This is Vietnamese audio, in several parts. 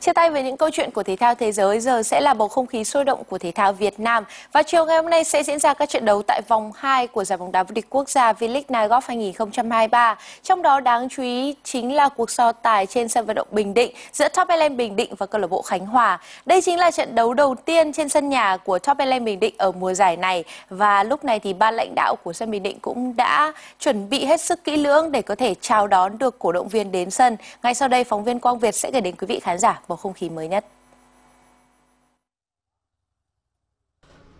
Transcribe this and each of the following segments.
Chia tay với những câu chuyện của thể thao thế giới giờ sẽ là bầu không khí sôi động của thể thao Việt Nam. Và chiều ngày hôm nay sẽ diễn ra các trận đấu tại vòng 2 của giải bóng đá vô địch quốc gia V-League Nagov 2023. Trong đó đáng chú ý chính là cuộc so tài trên sân vận động Bình Định giữa Top Island Bình Định và câu lạc bộ Khánh Hòa. Đây chính là trận đấu đầu tiên trên sân nhà của Top Island Bình Định ở mùa giải này và lúc này thì ban lãnh đạo của sân Bình Định cũng đã chuẩn bị hết sức kỹ lưỡng để có thể chào đón được cổ động viên đến sân. Ngay sau đây phóng viên Quang Việt sẽ gửi đến quý vị khán giả bầu không khí mới nhất.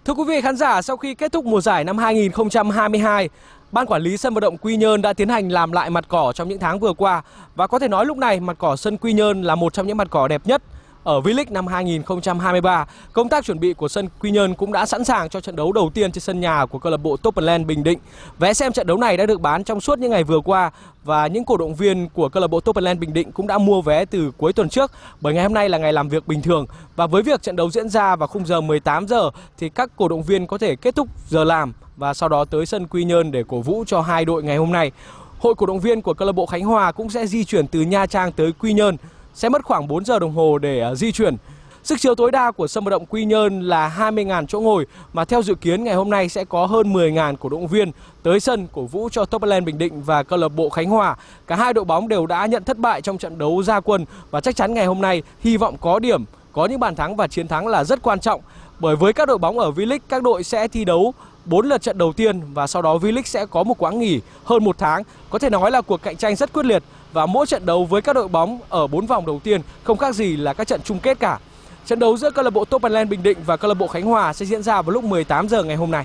Thưa quý vị khán giả, sau khi kết thúc mùa giải năm 2022, Ban quản lý sân vận động Quy Nhơn đã tiến hành làm lại mặt cỏ trong những tháng vừa qua và có thể nói lúc này mặt cỏ sân Quy Nhơn là một trong những mặt cỏ đẹp nhất ở V-League năm 2023. Công tác chuẩn bị của sân Quy Nhơn cũng đã sẵn sàng cho trận đấu đầu tiên trên sân nhà của câu lạc bộ Topland Bình Định. Vé xem trận đấu này đã được bán trong suốt những ngày vừa qua và những cổ động viên của câu lạc bộ Topland Bình Định cũng đã mua vé từ cuối tuần trước bởi ngày hôm nay là ngày làm việc bình thường và với việc trận đấu diễn ra vào khung giờ 18 giờ thì các cổ động viên có thể kết thúc giờ làm và sau đó tới sân Quy Nhơn để cổ vũ cho hai đội ngày hôm nay. Hội cổ động viên của câu lạc bộ Khánh Hòa cũng sẽ di chuyển từ Nha Trang tới Quy Nhơn sẽ mất khoảng 4 giờ đồng hồ để à, di chuyển. Sức chứa tối đa của sân vận động Quy Nhơn là 20.000 chỗ ngồi mà theo dự kiến ngày hôm nay sẽ có hơn 10.000 cổ động viên tới sân cổ vũ cho Topland Bình Định và câu lạc bộ Khánh Hòa. Cả hai đội bóng đều đã nhận thất bại trong trận đấu ra quân và chắc chắn ngày hôm nay hy vọng có điểm, có những bàn thắng và chiến thắng là rất quan trọng. Bởi với các đội bóng ở V-League, các đội sẽ thi đấu 4 lượt trận đầu tiên và sau đó V-League sẽ có một quãng nghỉ hơn một tháng. Có thể nói là cuộc cạnh tranh rất quyết liệt và mỗi trận đấu với các đội bóng ở 4 vòng đầu tiên không khác gì là các trận chung kết cả. Trận đấu giữa câu lạc bộ Top Bình Định và câu lạc bộ Khánh Hòa sẽ diễn ra vào lúc 18 giờ ngày hôm nay.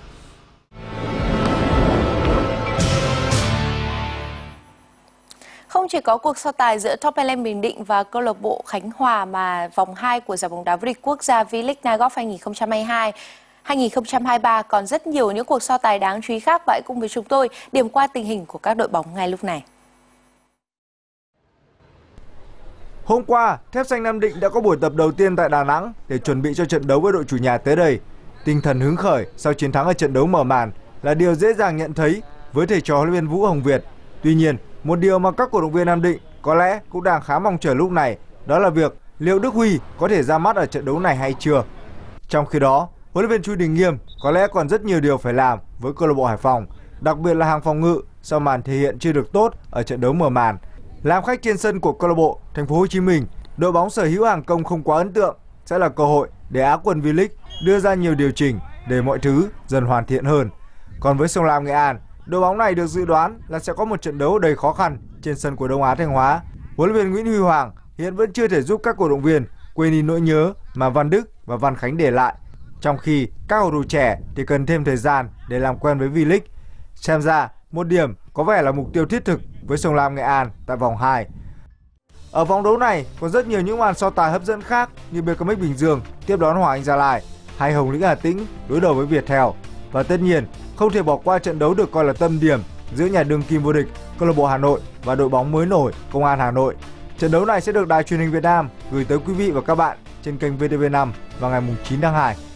Không chỉ có cuộc so tài giữa Top Bình Định và câu lạc bộ Khánh Hòa mà vòng 2 của giải bóng đá vô địch quốc gia V-League Nagov 2022 2023 còn rất nhiều những cuộc so tài đáng chú ý khác và hãy cùng với chúng tôi điểm qua tình hình của các đội bóng ngay lúc này. Hôm qua, Thép Xanh Nam Định đã có buổi tập đầu tiên tại Đà Nẵng để chuẩn bị cho trận đấu với đội chủ nhà tới đây. Tinh thần hứng khởi sau chiến thắng ở trận đấu mở màn là điều dễ dàng nhận thấy với thầy trò huấn luyện Vũ Hồng Việt. Tuy nhiên, một điều mà các cổ động viên Nam Định có lẽ cũng đang khá mong chờ lúc này đó là việc liệu Đức Huy có thể ra mắt ở trận đấu này hay chưa. Trong khi đó, huấn luyện viên Chu Đình Nghiêm có lẽ còn rất nhiều điều phải làm với câu lạc bộ Hải Phòng, đặc biệt là hàng phòng ngự sau màn thể hiện chưa được tốt ở trận đấu mở màn. Làm khách trên sân của câu lạc bộ Thành phố Hồ Chí Minh, đội bóng sở hữu hàng công không quá ấn tượng sẽ là cơ hội để Á quân V-League đưa ra nhiều điều chỉnh để mọi thứ dần hoàn thiện hơn. Còn với Sông Lam Nghệ An, đội bóng này được dự đoán là sẽ có một trận đấu đầy khó khăn trên sân của Đông Á Thanh Hóa. Huấn luyện viên Nguyễn Huy Hoàng hiện vẫn chưa thể giúp các cổ động viên quên đi nỗi nhớ mà Văn Đức và Văn Khánh để lại trong khi các cầu thủ trẻ thì cần thêm thời gian để làm quen với V-League. Xem ra, một điểm có vẻ là mục tiêu thiết thực với Sông Lam Nghệ An tại vòng 2. Ở vòng đấu này còn rất nhiều những màn so tài hấp dẫn khác như BKMX Bình Dương tiếp đón Hoàng Anh Gia Lai hay Hồng Lĩnh Hà Tĩnh đối đầu với Việt Viettel. Và tất nhiên, không thể bỏ qua trận đấu được coi là tâm điểm giữa nhà đương kim vô địch câu lạc bộ Hà Nội và đội bóng mới nổi Công an Hà Nội. Trận đấu này sẽ được Đài Truyền hình Việt Nam gửi tới quý vị và các bạn trên kênh VTV5 vào ngày 9 tháng 2.